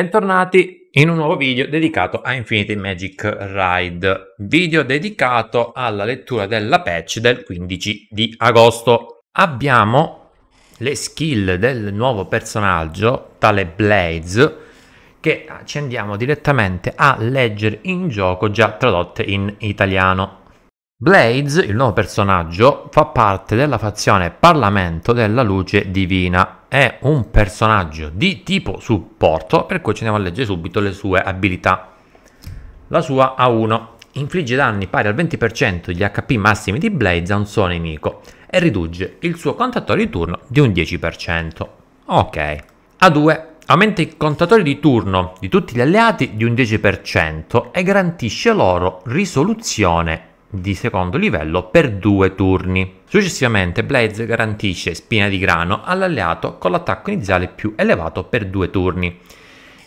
Bentornati in un nuovo video dedicato a Infinity Magic Ride, video dedicato alla lettura della patch del 15 di agosto. Abbiamo le skill del nuovo personaggio, tale Blaze, che ci andiamo direttamente a leggere in gioco già tradotte in italiano. Blades, il nuovo personaggio, fa parte della fazione Parlamento della Luce Divina. È un personaggio di tipo supporto, per cui ci andiamo a leggere subito le sue abilità. La sua A1 infligge danni pari al 20% degli HP massimi di Blades a un suo nemico e riduce il suo contatore di turno di un 10%. Ok. A2 aumenta il contatore di turno di tutti gli alleati di un 10% e garantisce loro risoluzione di secondo livello per due turni. Successivamente Blaze garantisce Spina di Grano all'alleato con l'attacco iniziale più elevato per due turni.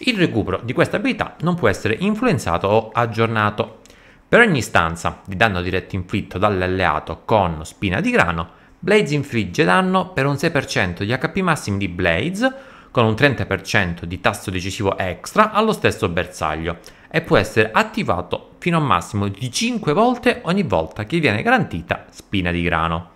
Il recupero di questa abilità non può essere influenzato o aggiornato. Per ogni stanza di danno diretto inflitto dall'alleato con Spina di Grano, Blaze infligge danno per un 6% di HP massimi di Blaze con un 30% di tasso decisivo extra allo stesso bersaglio e può essere attivato fino a un massimo di 5 volte ogni volta che viene garantita spina di grano.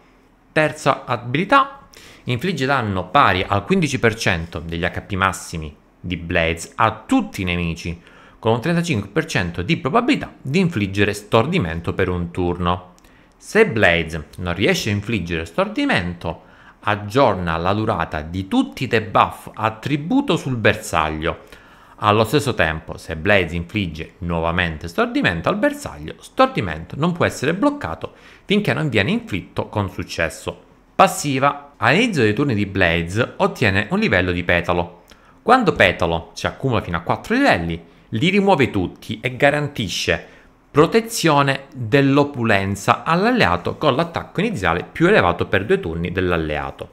Terza abilità, infligge danno pari al 15% degli HP massimi di Blades a tutti i nemici, con un 35% di probabilità di infliggere stordimento per un turno. Se Blades non riesce a infliggere stordimento, aggiorna la durata di tutti i debuff attributo sul bersaglio allo stesso tempo, se Blaze infligge nuovamente stordimento al bersaglio, stordimento non può essere bloccato finché non viene inflitto con successo. Passiva. All'inizio dei turni di Blaze ottiene un livello di petalo. Quando petalo si accumula fino a 4 livelli, li rimuove tutti e garantisce protezione dell'opulenza all'alleato con l'attacco iniziale più elevato per due turni dell'alleato.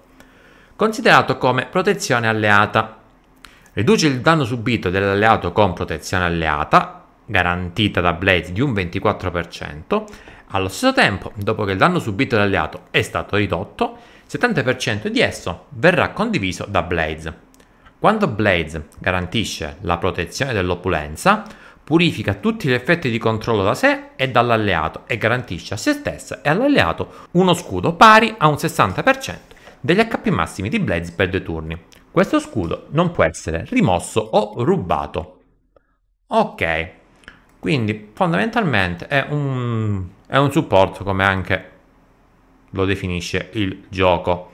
Considerato come protezione alleata, Riduce il danno subito dell'alleato con protezione alleata, garantita da Blaze di un 24%. Allo stesso tempo, dopo che il danno subito dall'alleato è stato ridotto, il 70% di esso verrà condiviso da Blaze. Quando Blaze garantisce la protezione dell'opulenza, purifica tutti gli effetti di controllo da sé e dall'alleato e garantisce a se stessa e all'alleato uno scudo pari a un 60% degli HP massimi di Blaze per due turni. Questo scudo non può essere rimosso o rubato. Ok, quindi fondamentalmente è un, è un supporto come anche lo definisce il gioco.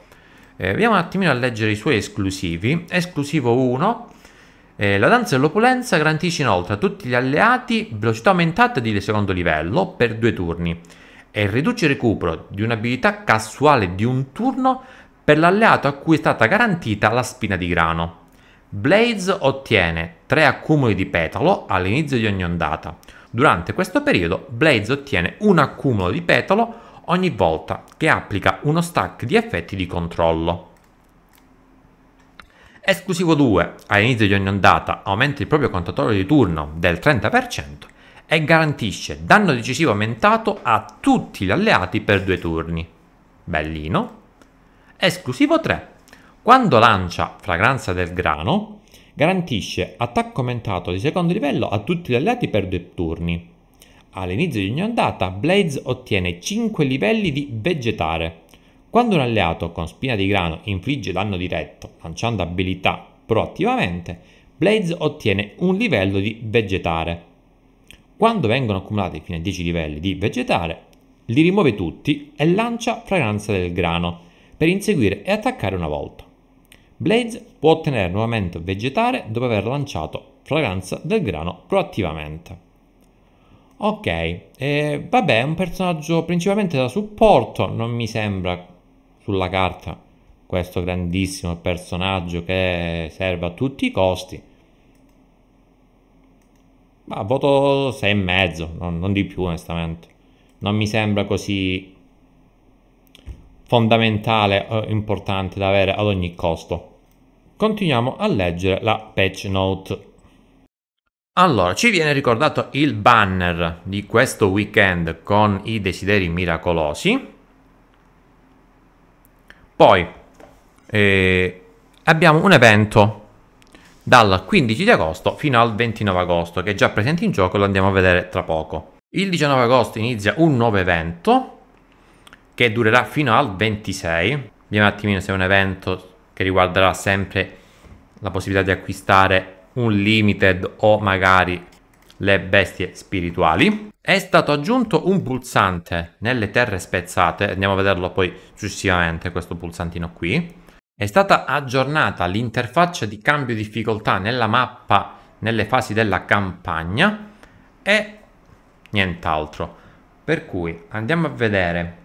Eh, vediamo un attimino a leggere i suoi esclusivi. Esclusivo 1. Eh, la danza dell'opulenza garantisce inoltre a tutti gli alleati velocità aumentata di secondo livello per due turni e riduce il recupero di un'abilità casuale di un turno per l'alleato a cui è stata garantita la spina di grano. Blaze ottiene 3 accumuli di petalo all'inizio di ogni ondata. Durante questo periodo Blaze ottiene un accumulo di petalo ogni volta che applica uno stack di effetti di controllo. Esclusivo 2, all'inizio di ogni ondata aumenta il proprio contatore di turno del 30% e garantisce danno decisivo aumentato a tutti gli alleati per due turni. Bellino, Esclusivo 3. Quando lancia fragranza del grano, garantisce attacco aumentato di secondo livello a tutti gli alleati per due turni. All'inizio di ogni ondata, Blades ottiene 5 livelli di vegetare. Quando un alleato con spina di grano infligge danno diretto lanciando abilità proattivamente, Blades ottiene un livello di vegetare. Quando vengono accumulati fino a 10 livelli di vegetare, li rimuove tutti e lancia fragranza del grano per inseguire e attaccare una volta. Blaze può ottenere nuovamente vegetare dopo aver lanciato fragranza del grano proattivamente. Ok, eh, vabbè, è un personaggio principalmente da supporto, non mi sembra sulla carta questo grandissimo personaggio che serve a tutti i costi. Ma voto 6,5, non, non di più onestamente. Non mi sembra così fondamentale o eh, importante da avere ad ogni costo. Continuiamo a leggere la patch note. Allora, ci viene ricordato il banner di questo weekend con i desideri miracolosi. Poi eh, abbiamo un evento dal 15 di agosto fino al 29 agosto che è già presente in gioco, lo andiamo a vedere tra poco. Il 19 agosto inizia un nuovo evento che durerà fino al 26. Vediamo un attimino se è un evento che riguarderà sempre la possibilità di acquistare un limited o magari le bestie spirituali. È stato aggiunto un pulsante nelle terre spezzate, andiamo a vederlo poi successivamente questo pulsantino qui. È stata aggiornata l'interfaccia di cambio difficoltà nella mappa nelle fasi della campagna e nient'altro. Per cui andiamo a vedere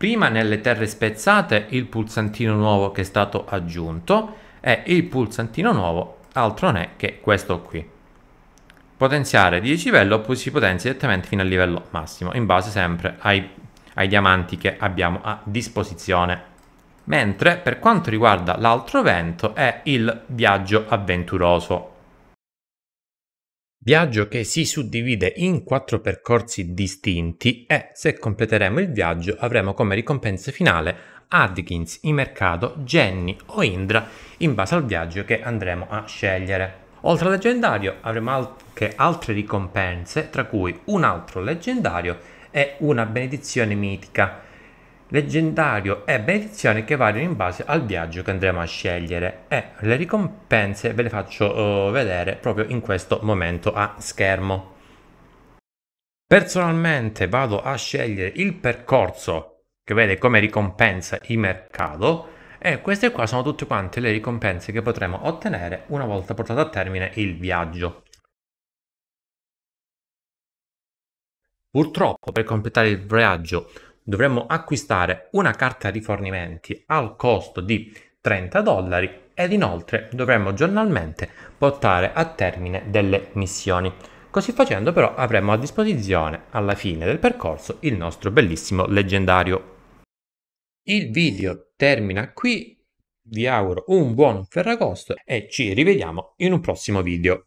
Prima nelle terre spezzate il pulsantino nuovo che è stato aggiunto e il pulsantino nuovo altro non è che questo qui. Potenziare 10 livello oppure si potenzia direttamente fino al livello massimo in base sempre ai, ai diamanti che abbiamo a disposizione. Mentre per quanto riguarda l'altro evento è il viaggio avventuroso Viaggio che si suddivide in quattro percorsi distinti e, se completeremo il viaggio, avremo come ricompensa finale Adkins, i mercato, Jenny o Indra in base al viaggio che andremo a scegliere. Oltre al leggendario avremo anche altre ricompense, tra cui un altro leggendario e una benedizione mitica leggendario e benedizione che variano in base al viaggio che andremo a scegliere e le ricompense ve le faccio uh, vedere proprio in questo momento a schermo. Personalmente vado a scegliere il percorso che vede come ricompensa il mercato e queste qua sono tutte quante le ricompense che potremo ottenere una volta portato a termine il viaggio. Purtroppo per completare il viaggio dovremmo acquistare una carta rifornimenti al costo di 30 dollari ed inoltre dovremmo giornalmente portare a termine delle missioni. Così facendo però avremo a disposizione alla fine del percorso il nostro bellissimo leggendario. Il video termina qui, vi auguro un buon Ferragosto e ci rivediamo in un prossimo video.